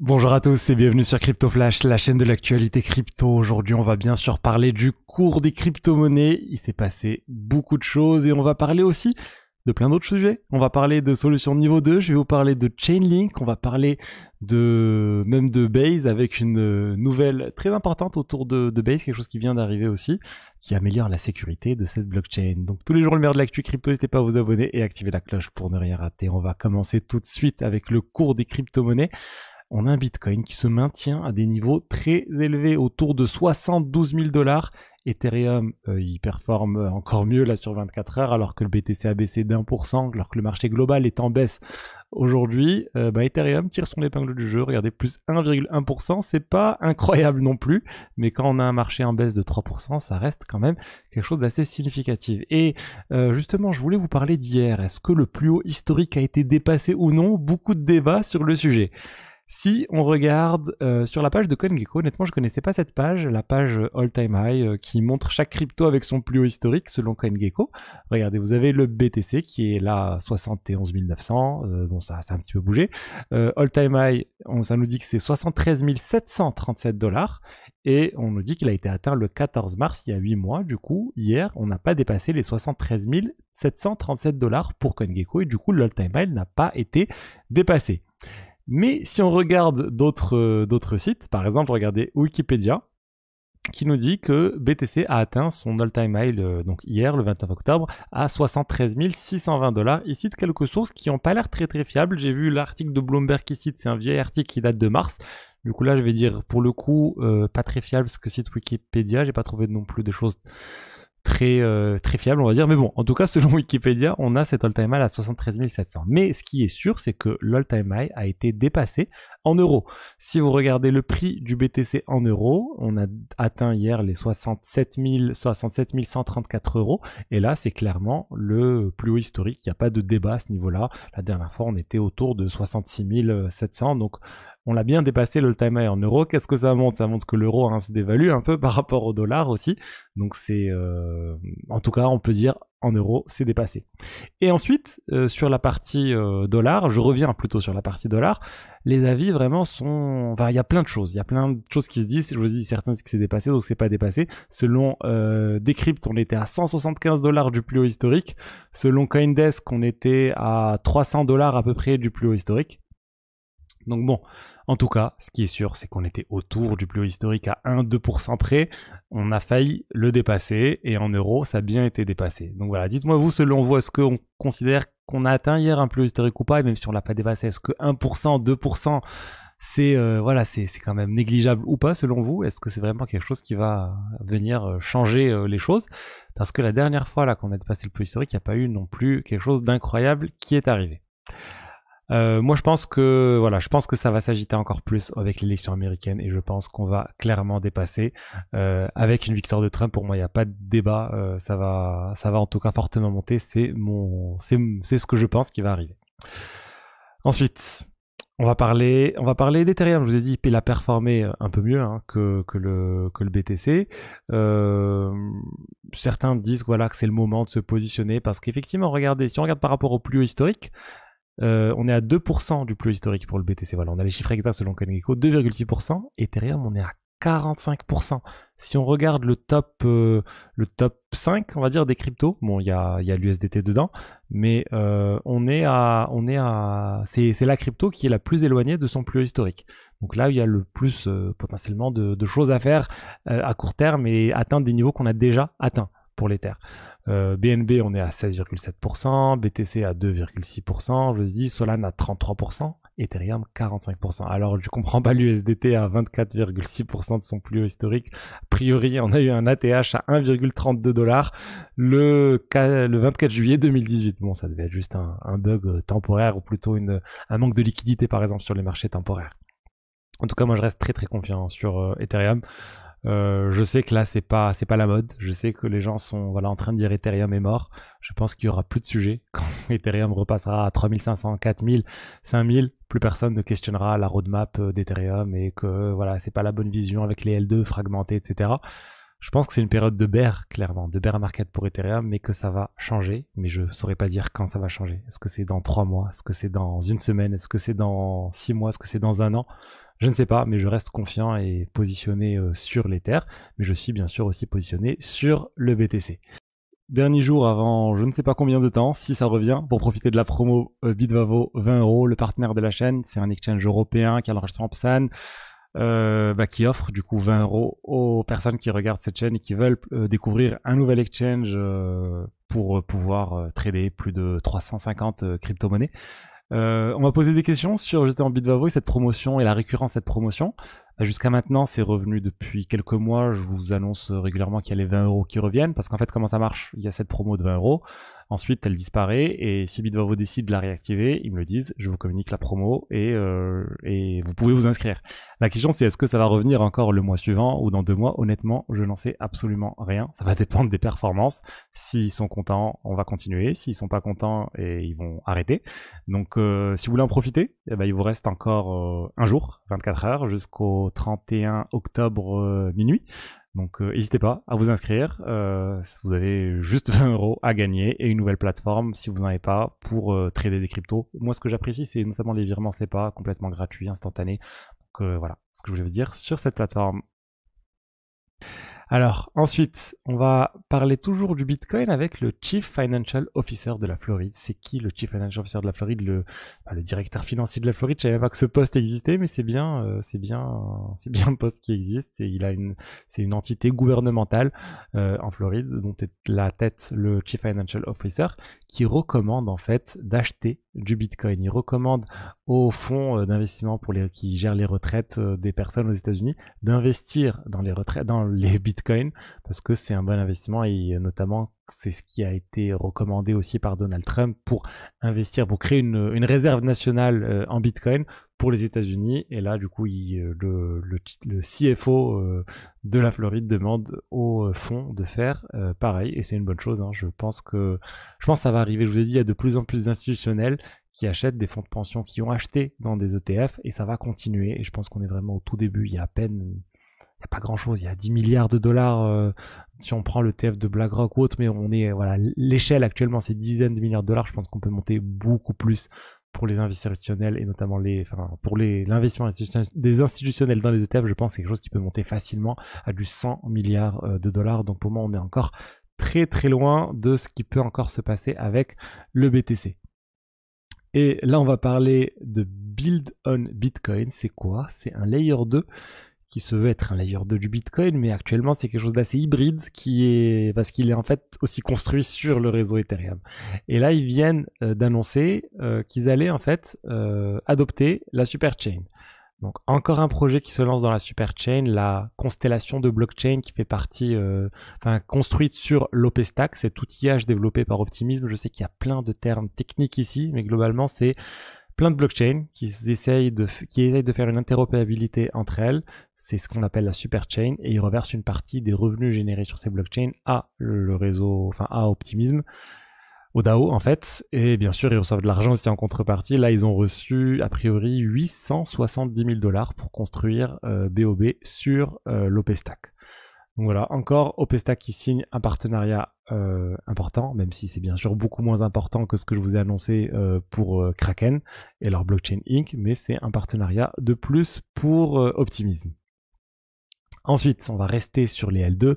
Bonjour à tous et bienvenue sur Crypto Flash, la chaîne de l'actualité crypto. Aujourd'hui, on va bien sûr parler du cours des crypto-monnaies. Il s'est passé beaucoup de choses et on va parler aussi de plein d'autres sujets. On va parler de solutions de niveau 2, je vais vous parler de Chainlink, on va parler de même de Base avec une euh, nouvelle très importante autour de, Base, quelque chose qui vient d'arriver aussi, qui améliore la sécurité de cette blockchain. Donc tous les jours le meilleur de l'actu crypto, n'hésitez pas à vous abonner et activer la cloche pour ne rien rater. On va commencer tout de suite avec le cours des crypto-monnaies on a un Bitcoin qui se maintient à des niveaux très élevés, autour de 72 000 dollars. Ethereum, euh, il performe encore mieux là sur 24 heures, alors que le BTC a baissé d'un cent, alors que le marché global est en baisse aujourd'hui. Euh, bah, Ethereum tire son épingle du jeu, regardez, plus 1,1%, c'est pas incroyable non plus, mais quand on a un marché en baisse de 3%, ça reste quand même quelque chose d'assez significatif. Et euh, justement, je voulais vous parler d'hier. Est-ce que le plus haut historique a été dépassé ou non Beaucoup de débats sur le sujet. Si on regarde euh, sur la page de CoinGecko, honnêtement, je ne connaissais pas cette page, la page All Time High, euh, qui montre chaque crypto avec son plus haut historique selon CoinGecko. Regardez, vous avez le BTC qui est là 71 900, euh, bon, ça, a un petit peu bougé. All Time High, ça nous dit que c'est 73 737 dollars, et on nous dit qu'il a été atteint le 14 mars, il y a 8 mois. Du coup, hier, on n'a pas dépassé les 73 737 dollars pour CoinGecko, et du coup, l'All Time High n'a pas été dépassé. Mais si on regarde d'autres euh, d'autres sites, par exemple, regardez Wikipédia, qui nous dit que BTC a atteint son all-time high donc hier, le 29 octobre, à 73 620 dollars. Il cite quelques sources qui n'ont pas l'air très très fiables. J'ai vu l'article de Bloomberg qui cite, c'est un vieil article qui date de mars. Du coup là, je vais dire pour le coup, euh, pas très fiable ce que cite Wikipédia. J'ai pas trouvé non plus des choses très euh, très fiable, on va dire. Mais bon, en tout cas, selon Wikipédia, on a cet all-time high à 73 700. Mais ce qui est sûr, c'est que l'all-time high a été dépassé en euros. Si vous regardez le prix du BTC en euros, on a atteint hier les 67 134 euros. Et là, c'est clairement le plus haut historique. Il n'y a pas de débat à ce niveau-là. La dernière fois, on était autour de 66 700. Donc, on l'a bien dépassé le time high en euros. Qu'est-ce que ça montre Ça montre que l'euro hein, se dévalue un peu par rapport au dollar aussi. Donc c'est, euh, en tout cas, on peut dire en euros, c'est dépassé. Et ensuite, euh, sur la partie euh, dollar, je reviens plutôt sur la partie dollar. Les avis vraiment sont, enfin, il y a plein de choses. Il y a plein de choses qui se disent. Je vous dis, certains disent que c'est dépassé, donc c'est pas dépassé. Selon Decrypt, on était à 175 dollars du plus haut historique. Selon Coindesk, on était à 300 dollars à peu près du plus haut historique. Donc bon, en tout cas, ce qui est sûr, c'est qu'on était autour du plus historique à 1-2% près. On a failli le dépasser et en euros, ça a bien été dépassé. Donc voilà, dites-moi vous, selon vous, est-ce qu'on considère qu'on a atteint hier un plus historique ou pas Et même si on l'a pas dépassé, est-ce que 1%, 2%, c'est euh, voilà, c'est quand même négligeable ou pas selon vous Est-ce que c'est vraiment quelque chose qui va venir euh, changer euh, les choses Parce que la dernière fois là qu'on a dépassé le plus historique, il n'y a pas eu non plus quelque chose d'incroyable qui est arrivé. Euh, moi, je pense que voilà, je pense que ça va s'agiter encore plus avec l'élection américaine et je pense qu'on va clairement dépasser euh, avec une victoire de Trump. Pour moi, il n'y a pas de débat. Euh, ça va, ça va en tout cas fortement monter. C'est mon, c'est, c'est ce que je pense qui va arriver. Ensuite, on va parler, on va parler d'Ethereum. Je vous ai dit, il a performé euh, un peu mieux hein, que, que, le, que le BTC. Euh, certains disent voilà que c'est le moment de se positionner parce qu'effectivement, regardez, si on regarde par rapport au plus haut historique, euh, on est à 2% du plus historique pour le BTC. Voilà, on a les chiffres exacts selon CoinGecko, 2,6%. Ethereum, on est à 45%. Si on regarde le top, euh, le top 5, on va dire, des cryptos, bon, il y a, y a l'USDT dedans, mais euh, on est à, on est à, c'est, la crypto qui est la plus éloignée de son plus historique. Donc là, il y a le plus potentiellement de, de, choses à faire à court terme et atteindre des niveaux qu'on a déjà atteints pour l'Ether. Euh, BNB, on est à 16,7%, BTC à 2,6%, je dis Solana à 33%, Ethereum 45%. Alors, je comprends pas l'USDT à 24,6% de son plus haut historique. A priori, on a eu un ATH à 1,32 dollars le, le 24 juillet 2018. Bon, ça devait être juste un, bug euh, temporaire ou plutôt une, un manque de liquidité, par exemple, sur les marchés temporaires. En tout cas, moi, je reste très très confiant sur euh, Ethereum. Euh, je sais que là, c'est pas, c'est pas la mode. Je sais que les gens sont voilà, en train de dire Ethereum est mort. Je pense qu'il y aura plus de sujets quand Ethereum repassera à 3500, 4000, 5000. Plus personne ne questionnera la roadmap euh, d'Ethereum et que voilà, c'est pas la bonne vision avec les L2 fragmentés, etc. Je pense que c'est une période de bear, clairement, de bear market pour Ethereum, mais que ça va changer. Mais je ne saurais pas dire quand ça va changer. Est-ce que c'est dans trois mois Est-ce que c'est dans une semaine Est-ce que c'est dans six mois Est-ce que c'est dans un an Je ne sais pas, mais je reste confiant et positionné euh, sur l'Ether. Mais je suis bien sûr aussi positionné sur le BTC. Dernier jour avant je ne sais pas combien de temps, si ça revient, pour profiter de la promo euh, Bitvavo 20 euros, le partenaire de la chaîne, c'est un exchange européen qui a l'enregistrement PSAN. Euh, bah, qui offre du coup 20 euros aux personnes qui regardent cette chaîne et qui veulent euh, découvrir un nouvel exchange euh, pour pouvoir trader plus de 350 crypto-monnaies. on m'a posé des questions sur justement Bitvavo et cette promotion et la récurrence de cette promotion. Jusqu'à maintenant, c'est revenu depuis quelques mois. Je vous annonce régulièrement qu'il y a les 20 euros qui reviennent parce qu'en fait, comment ça marche Il y a cette promo de 20 euros. Ensuite, elle disparaît et si vous décide de la réactiver, ils me le disent, je vous communique la promo et, euh, et vous pouvez vous inscrire. La question c'est est-ce que ça va revenir encore le mois suivant ou dans deux mois Honnêtement, je n'en sais absolument rien. Ça va dépendre des performances. S'ils sont contents, on va continuer. S'ils sont pas contents, et ils vont arrêter. Donc euh, si vous voulez en profiter, eh ben, il vous reste encore euh, un jour, 24 heures, jusqu'au 31 octobre minuit. Donc euh, n'hésitez pas à vous inscrire. Euh, vous avez juste 20 euros à gagner et une nouvelle plateforme si vous n'en avez pas pour euh, trader des cryptos. Moi ce que j'apprécie c'est notamment les virements CEPA complètement gratuits, instantanés. Donc voilà ce que je voulais vous dire sur cette plateforme. Alors ensuite, on va parler toujours du Bitcoin avec le Chief Financial Officer de la Floride. C'est qui le Chief Financial Officer de la Floride le, bah, le, directeur financier de la Floride. Je savais pas que ce poste existait, mais c'est bien, euh, c'est bien, c'est bien un poste qui existe. Et il a une, c'est une entité gouvernementale euh, en Floride dont est la tête le Chief Financial Officer qui recommande en fait d'acheter du Bitcoin. Il recommande aux fonds euh, d'investissement pour les qui gèrent les retraites euh, des personnes aux États-Unis d'investir dans les retraites, dans les Bitcoins, parce que c'est un bon investissement et euh, notamment c'est ce qui a été recommandé aussi par Donald Trump pour investir, pour créer une, une réserve nationale en Bitcoin pour les États-Unis. Et là, du coup, il, euh, le, le, CFO euh, de la Floride demande au euh, fonds de faire pareil. Et c'est une bonne chose. Hein. Je pense que je pense ça va arriver. Je vous ai dit, il y a de plus en plus d'institutionnels qui achètent des fonds de pension, qui ont acheté dans des ETF, et ça va continuer. Et je pense qu'on est vraiment au tout début. Il y a à peine il n'y a pas grand chose, il y a 10 milliards de dollars si on prend le TF de BlackRock ou autre, mais on est, voilà, l'échelle actuellement c'est dizaines de milliards de dollars, je pense qu'on peut monter beaucoup plus pour les institutionnels et notamment les, enfin, pour les, l'investissement des institutionnels dans les ETF, je pense que c'est quelque chose qui peut monter facilement à du 100 milliards euh, de dollars. Donc pour moi, on est encore très très loin de ce qui peut encore se passer avec le BTC. Et là, on va parler de Build on Bitcoin. C'est quoi C'est un layer 2 qui se veut être un layer 2 du Bitcoin, mais actuellement c'est quelque chose d'assez hybride qui est parce qu'il est en fait aussi construit sur le réseau Ethereum. Et là ils viennent euh, d'annoncer euh, qu'ils allaient en fait euh, adopter la superchain. Donc encore un projet qui se lance dans la superchain, la constellation de blockchain qui fait partie, enfin construite sur stack cet outillage développé par Optimism. Je sais qu'il y a plein de termes techniques ici, mais globalement c'est plein de blockchains qui essayent de, qui de faire une interopérabilité entre elles. C'est ce qu'on appelle la superchain et ils reversent une partie des revenus générés sur ces blockchains à le réseau, enfin à Optimism, au DAO en fait. Et bien sûr, ils reçoivent de l'argent aussi en contrepartie. Là, ils ont reçu a priori 870 000 dollars pour construire BOB euh, sur euh, l'op stack donc voilà, encore Opesta qui signe un partenariat euh, important, même si c'est bien sûr beaucoup moins important que ce que je vous ai annoncé euh, pour euh, Kraken et leur blockchain Inc, mais c'est un partenariat de plus pour Optimism. Ensuite, on va rester sur les L2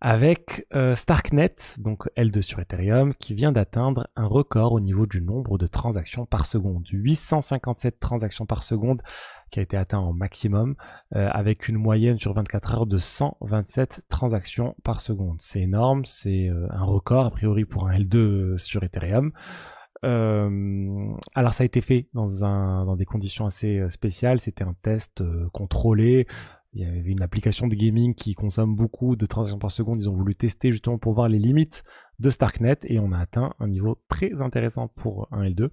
avec euh, Starknet, donc L2 sur Ethereum, qui vient d'atteindre un record au niveau du nombre de transactions par seconde. 857 transactions par seconde qui a été atteint en maximum, euh, avec une moyenne sur 24 heures de 127 transactions par seconde. C'est énorme, c'est euh, un record a priori pour un L2 sur Ethereum. alors ça a été fait dans, un, des conditions assez spéciales, c'était un test contrôlé il y avait une application de gaming qui consomme beaucoup de transactions par seconde. Ils ont voulu tester justement pour voir les limites de Starknet et on a atteint un niveau très intéressant pour 1 L2.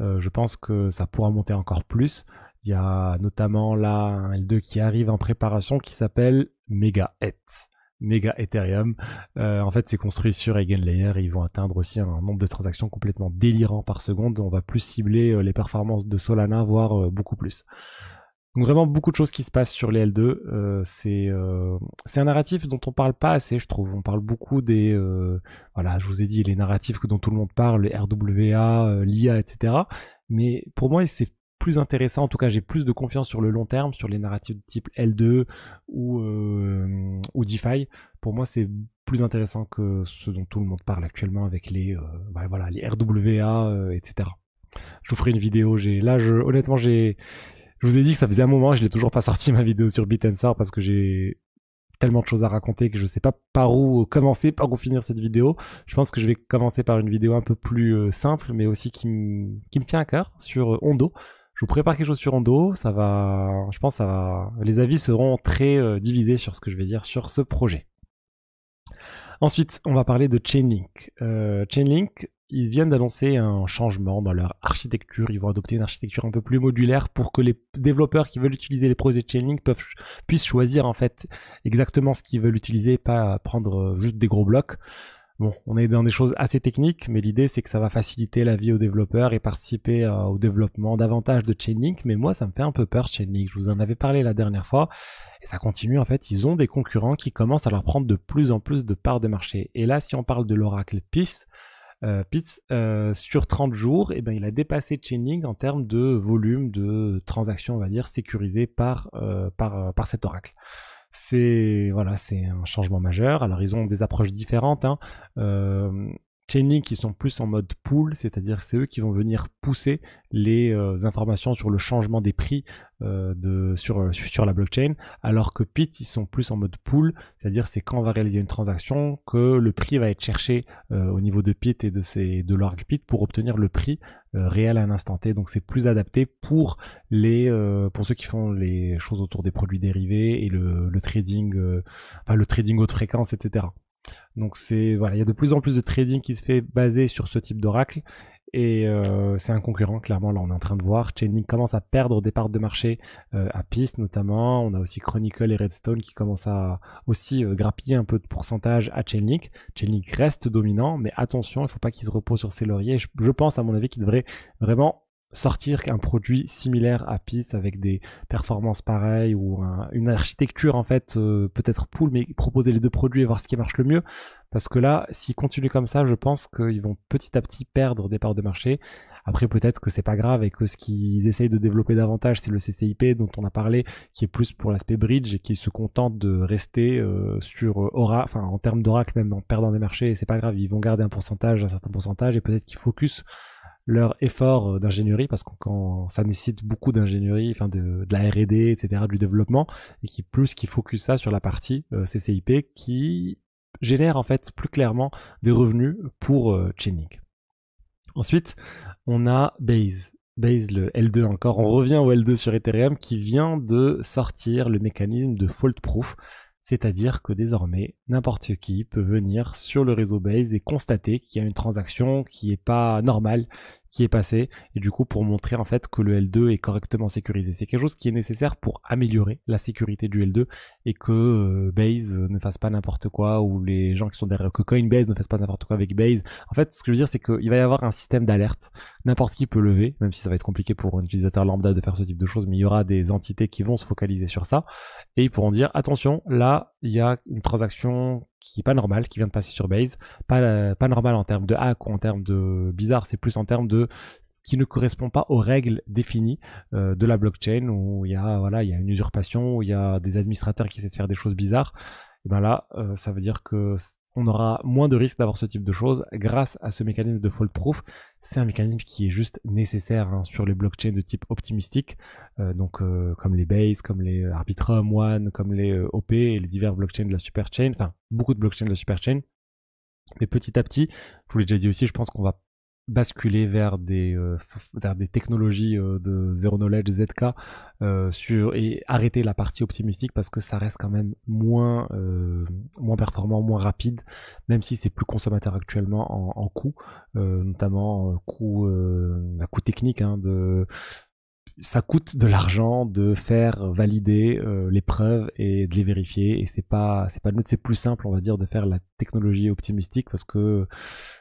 Euh, je pense que ça pourra monter encore plus. Il y a notamment là un L2 qui arrive en préparation qui s'appelle Megaet. Mega Ethereum. Euh, en fait, c'est construit sur EigenLayer. Ils vont atteindre aussi un nombre de transactions complètement délirant par seconde. On va plus cibler euh, les performances de Solana, voire beaucoup plus. Donc vraiment beaucoup de choses qui se passent sur les L2. Euh, euh, c'est un narratif dont on parle pas assez, je trouve. On parle beaucoup des euh, voilà, je vous ai dit les narratifs dont tout le monde parle, les RWA, l'IA, etc. Mais pour moi, c'est plus intéressant. En tout cas, j'ai plus de confiance sur le long terme, sur les narratifs de type L2 ou ou DeFi. Pour moi, c'est plus intéressant que ce dont tout le monde parle actuellement avec les bah, voilà les RWA, etc. Je vous ferai une vidéo. J'ai là, honnêtement, j'ai je vous ai dit que ça faisait un moment, je n'ai toujours pas sorti ma vidéo sur Beat parce que j'ai tellement de choses à raconter que je ne sais pas par où commencer, par où finir cette vidéo. Je pense que je vais commencer par une vidéo un peu plus euh, simple, mais aussi qui, me tient à cœur sur euh, Hondo. Je vous prépare quelque chose sur Hondo, ça va, je pense, ça va, les avis seront très euh, divisés sur ce que je vais dire sur ce projet. Ensuite, on va parler de Chainlink. Chainlink, ils viennent d'annoncer un changement dans leur architecture. Ils vont adopter une architecture un peu plus modulaire pour que les développeurs qui veulent utiliser les projets de Chainlink peuvent, puissent choisir en fait exactement ce qu'ils veulent utiliser, pas prendre euh, juste des gros blocs. Bon, on est dans des choses assez techniques, mais l'idée c'est que ça va faciliter la vie aux développeurs et participer euh, au développement davantage de Chainlink. Mais moi, ça me fait un peu peur Chainlink. Je vous en avais parlé la dernière fois et ça continue. En fait, ils ont des concurrents qui commencent à leur prendre de plus en plus de parts de marché. Et là, si on parle de l'Oracle Peace, euh, euh, sur 30 jours, eh ben, il a dépassé Chainlink en termes de volume de transactions, on va dire, sécurisées par, euh, par, euh, par cet oracle. C'est voilà, c'est un changement majeur. Alors ils ont des approches différentes. Hein. Chainlink qui sont plus en mode pool, c'est-à-dire c'est eux qui vont venir pousser les euh, informations sur le changement des prix euh, de, sur, euh, sur la blockchain, alors que Pit, ils sont plus en mode pool, c'est-à-dire c'est quand on va réaliser une transaction que le prix va être cherché au niveau de Pit et de, l'org de Pit pour obtenir le prix réel à un instant T. Donc c'est plus adapté pour, les, pour ceux qui font les choses autour des produits dérivés et le, trading, le trading haute fréquence, etc. Donc c'est voilà, il y a de plus en plus de trading qui se fait basé sur ce type d'oracle et euh, c'est un concurrent clairement là on est en train de voir Chainlink commence à perdre des parts de marché euh, à Piste notamment on a aussi Chronicle et Redstone qui commencent à aussi euh, grappiller un peu de pourcentage à Chainlink Chainlink reste dominant mais attention il ne faut pas qu'il se repose sur ses lauriers je pense à mon avis qu'il devrait vraiment sortir un produit similaire à PIS avec des performances pareilles ou une architecture en fait euh, peut-être pool mais proposer les deux produits et voir ce qui marche le mieux parce que là s'ils continuent comme ça je pense qu'ils vont petit à petit perdre des parts de marché après peut-être que c'est pas grave et que ce qu'ils essayent de développer davantage c'est le CCIP dont on a parlé qui est plus pour l'aspect bridge et qui se contente de rester euh, sur euh, Aura enfin en termes d'Oracle même en perdant des marchés c'est pas grave ils vont garder un pourcentage un certain pourcentage et peut-être qu'ils focus leur effort euh, d'ingénierie parce que quand ça nécessite beaucoup d'ingénierie, enfin de, la R&D, etc., du développement, et qui plus qui focus ça sur la partie euh, CCIP qui génère en fait plus clairement des revenus pour euh, Chainlink. Ensuite, on a Base. Base, le L2 encore. On revient au L2 sur Ethereum qui vient de sortir le mécanisme de fault proof. C'est-à-dire que désormais, n'importe qui peut venir sur le réseau Base et constater qu'il y a une transaction qui n'est pas normale qui est passé et du coup pour montrer en fait que le L2 est correctement sécurisé. C'est quelque chose qui est nécessaire pour améliorer la sécurité du L2 et que euh, Base ne fasse pas n'importe quoi ou les gens qui sont derrière que Coinbase ne fasse pas n'importe quoi avec Base. En fait, ce que je veux dire c'est qu'il va y avoir un système d'alerte. N'importe qui peut lever, même si ça va être compliqué pour un utilisateur lambda de faire ce type de choses, mais il y aura des entités qui vont se focaliser sur ça et ils pourront dire attention, là il y a une transaction qui est pas normale, qui vient de passer sur Base. Pas, euh, pas normale en termes de hack ou en termes de bizarre, c'est plus en termes de ce qui ne correspond pas aux règles définies euh, de la blockchain où il y a, voilà, il y a une usurpation, où il y a des administrateurs qui essaient de faire des choses bizarres. Et ben là, euh, ça veut dire que on aura moins de risques d'avoir ce type de choses grâce à ce mécanisme de fault-proof. C'est un mécanisme qui est juste nécessaire hein, sur les blockchains de type optimistique, euh, donc euh, comme les Base, comme les euh, Arbitrum, One, comme les OP et les divers blockchains de la superchain, enfin beaucoup de blockchains de la superchain. Mais petit à petit, je vous l'ai déjà dit aussi, je pense qu'on va basculer vers des, euh, vers des technologies euh, de Zero Knowledge, ZK, euh, sur, et arrêter la partie optimistique parce que ça reste quand même moins, moins performant, moins rapide, même si c'est plus consommateur actuellement en, en coût, notamment en coût, bah, coût technique hein, de, ça coûte de l'argent de faire valider euh, les preuves et de les vérifier et c'est pas c'est pas c'est plus simple on va dire de faire la technologie optimistique parce que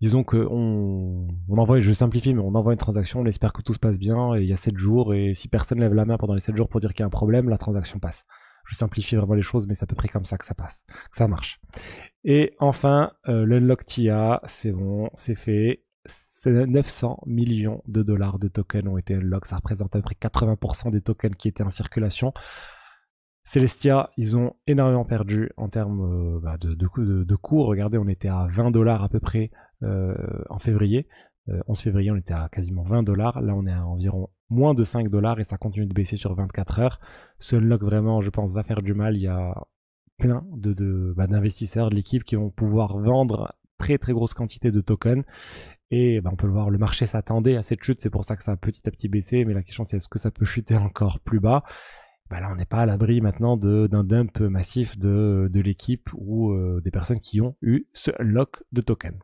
disons que on, on envoie je simplifie mais on envoie une transaction on espère que tout se passe bien et il y a 7 jours et si personne lève la main pendant les 7 jours pour dire qu'il y a un problème la transaction passe je simplifie vraiment les choses mais c'est à peu près comme ça que ça passe que ça marche et enfin euh, le c'est bon c'est fait 900 millions de dollars de tokens ont été unlocked. Ça représente à peu près 80% des tokens qui étaient en circulation. Celestia, ils ont énormément perdu en termes euh, bah, de, de, Regardez, on était à 20 dollars à peu près euh, en février. En euh, 11 février, on était à quasiment 20 dollars. Là, on est à environ moins de 5 dollars et ça continue de baisser sur 24 heures. Ce unlock, vraiment, je pense, va faire du mal. Il y a plein bah, d'investisseurs de l'équipe qui vont pouvoir vendre très grosse quantité de tokens. Et bah, on peut le voir, le marché s'attendait à cette chute, c'est pour ça que ça a petit à petit baissé, mais la question c'est est-ce que ça peut chuter encore plus bas bah, Là on n'est pas à l'abri maintenant d'un dump massif de, l'équipe ou euh, des personnes qui ont eu ce lock de tokens.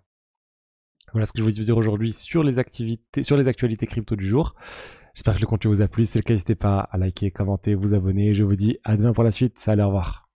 Voilà ce que je voulais vous dire aujourd'hui sur les activités, sur les actualités crypto du jour. J'espère que le contenu vous a plu. Si c'est le cas, n'hésitez pas à liker, commenter, vous abonner. Je vous dis à demain pour la suite. Salut, au revoir.